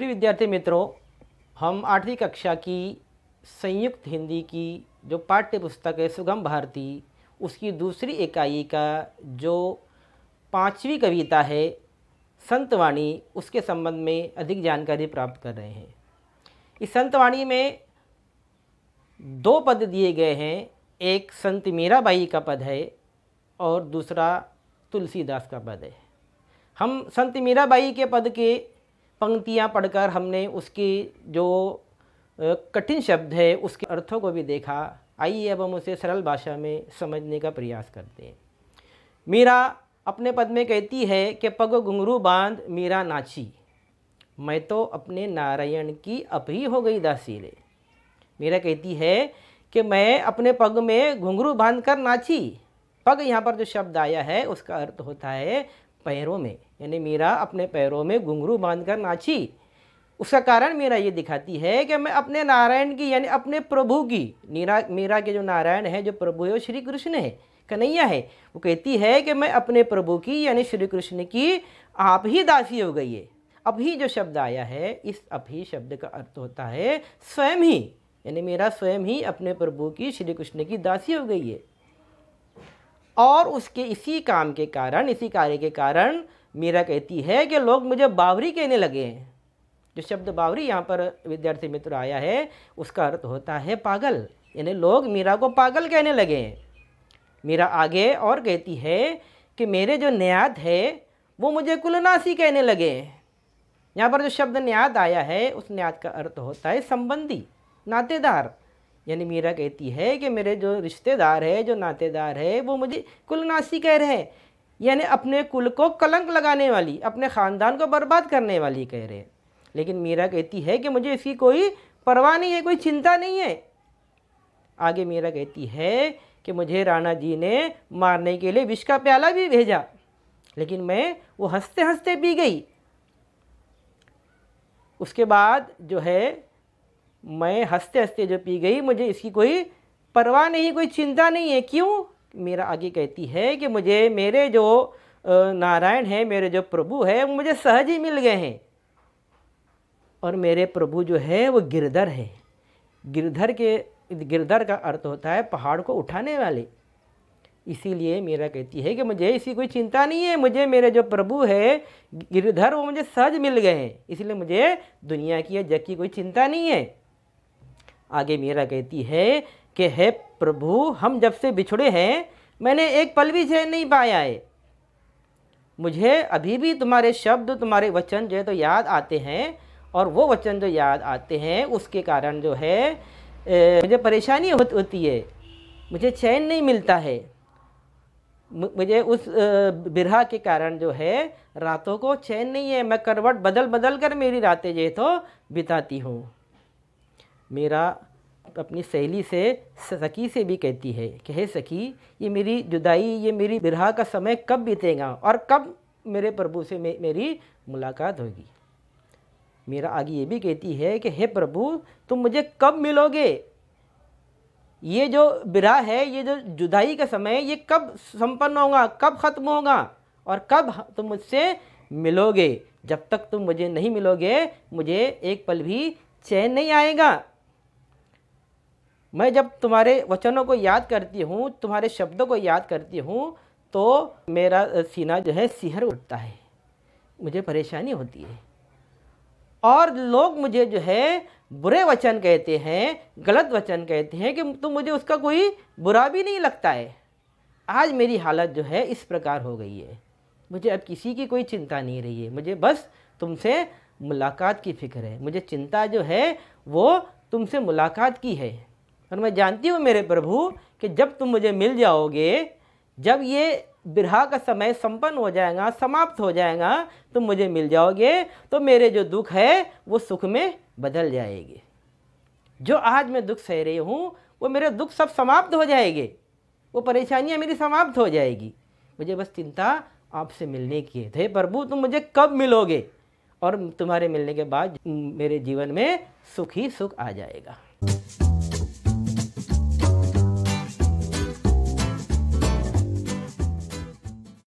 प्रिय विद्यार्थी मित्रों हम आठवीं कक्षा की संयुक्त हिंदी की जो पाठ्य पुस्तक है सुगम भारती उसकी दूसरी इकाई का जो पांचवी कविता है संतवाणी उसके संबंध में अधिक जानकारी प्राप्त कर रहे हैं इस संतवाणी में दो पद दिए गए हैं एक संत मीराबाई का पद है और दूसरा तुलसीदास का पद है हम संत मीराबाई के पद के पंक्तियाँ पढ़कर हमने उसकी जो कठिन शब्द है उसके अर्थों को भी देखा आइए अब हम उसे सरल भाषा में समझने का प्रयास करते हैं मीरा अपने पद में कहती है कि पग घुंघरू बांध मीरा नाची मैं तो अपने नारायण की अपही हो गई दासी ले मीरा कहती है कि मैं अपने पग में घुंघरू बांध कर नाची पग यहाँ पर जो शब्द आया है उसका अर्थ होता है पैरों में यानी मीरा अपने पैरों में घुंघरू बांधकर नाची उसका कारण मीरा ये दिखाती है कि मैं अपने नारायण की यानी अपने प्रभु की मीरा मीरा के जो नारायण है जो प्रभु है वो श्री कृष्ण है कन्हैया है वो कहती है कि मैं अपने प्रभु की यानी श्री कृष्ण की आप ही दासी हो गई है अभी जो शब्द आया है इस अभी शब्द का अर्थ होता है स्वयं ही यानी मेरा स्वयं ही अपने प्रभु की श्री कृष्ण की दासी हो गई है और उसके इसी काम के कारण इसी कार्य के कारण मीरा कहती है कि लोग मुझे बावरी कहने लगे हैं जो शब्द बावरी यहाँ पर विद्यार्थी मित्र आया है उसका अर्थ होता है पागल यानी लोग मीरा को पागल कहने लगे हैं मीरा आगे और कहती है कि मेरे जो न्यात है वो मुझे कुलनासी कहने लगे हैं यहाँ पर जो शब्द न्यात आया है उस न्यात का अर्थ होता है संबंधी नातेदार यानी मीरा कहती है कि मेरे जो रिश्तेदार है जो नातेदार है वो मुझे कुलनासी कह रहे हैं यानी अपने कुल को कलंक लगाने वाली अपने ख़ानदान को बर्बाद करने वाली कह रहे हैं लेकिन मीरा कहती है कि मुझे इसकी कोई परवाह नहीं है कोई चिंता नहीं है आगे मीरा कहती है कि मुझे राणा जी ने मारने के लिए विष का प्याला भी भेजा लेकिन मैं वो हंसते हंसते पी गई उसके बाद जो है मैं हंसते हंसते जो पी गई मुझे इसकी कोई परवाह नहीं कोई चिंता नहीं है क्यों मेरा आगे कहती है कि मुझे मेरे जो नारायण है मेरे जो प्रभु है वो मुझे सहज ही मिल गए हैं और मेरे प्रभु जो है वो गिरधर है गिरधर के गिरधर का अर्थ होता है पहाड़ को उठाने वाले इसीलिए मेरा कहती है कि मुझे इसकी कोई चिंता नहीं है मुझे मेरे जो प्रभु है गिरधर वो मुझे सहज मिल गए हैं इसलिए मुझे दुनिया की या जग की कोई चिंता नहीं है आगे मीरा कहती है कि हे प्रभु हम जब से बिछड़े हैं मैंने एक पल भी चैन नहीं पाया है मुझे अभी भी तुम्हारे शब्द तुम्हारे वचन जो है तो याद आते हैं और वो वचन जो याद आते हैं उसके कारण जो है ए, मुझे परेशानी होती है मुझे चैन नहीं मिलता है मुझे उस बिरहा के कारण जो है रातों को चैन नहीं है मैं करवट बदल बदल कर मेरी रातें जो है तो बिताती हूँ मेरा अपनी सहेली से सखी से भी कहती है कि हे सकी ये मेरी जुदाई ये मेरी बिरहा का समय कब बीतेगा और कब मेरे प्रभु से मे, मेरी मुलाकात होगी मेरा आगे ये भी कहती है कि हे प्रभु तुम मुझे कब मिलोगे ये जो बिरा है ये जो जुदाई का समय ये कब संपन्न होगा कब ख़त्म होगा और कब तुम मुझसे मिलोगे जब तक तुम मुझे नहीं मिलोगे मुझे एक पल भी चैन नहीं आएगा मैं जब तुम्हारे वचनों को याद करती हूँ तुम्हारे शब्दों को याद करती हूँ तो मेरा सीना जो है सिहर उठता है मुझे परेशानी होती है और लोग मुझे जो है बुरे वचन कहते हैं गलत वचन कहते हैं कि तो मुझे उसका कोई बुरा भी नहीं लगता है आज मेरी हालत जो है इस प्रकार हो गई है मुझे अब किसी की कोई चिंता नहीं रही है मुझे बस तुमसे मुलाकात की फ़िक्र है मुझे चिंता जो है वो तुमसे मुलाकात की है और मैं जानती हूँ मेरे प्रभु कि जब तुम मुझे मिल जाओगे जब ये बिरहा का समय संपन्न हो जाएगा समाप्त हो जाएगा तुम मुझे मिल जाओगे तो मेरे जो दुख है वो सुख में बदल जाएंगे जो आज मैं दुख सह रही हूँ वो मेरे दुख सब समाप्त हो जाएंगे वो परेशानियाँ मेरी समाप्त हो जाएगी मुझे बस चिंता आपसे मिलने की है हे प्रभु तुम मुझे कब मिलोगे और तुम्हारे मिलने के बाद मेरे जीवन में सुख ही सुख आ जाएगा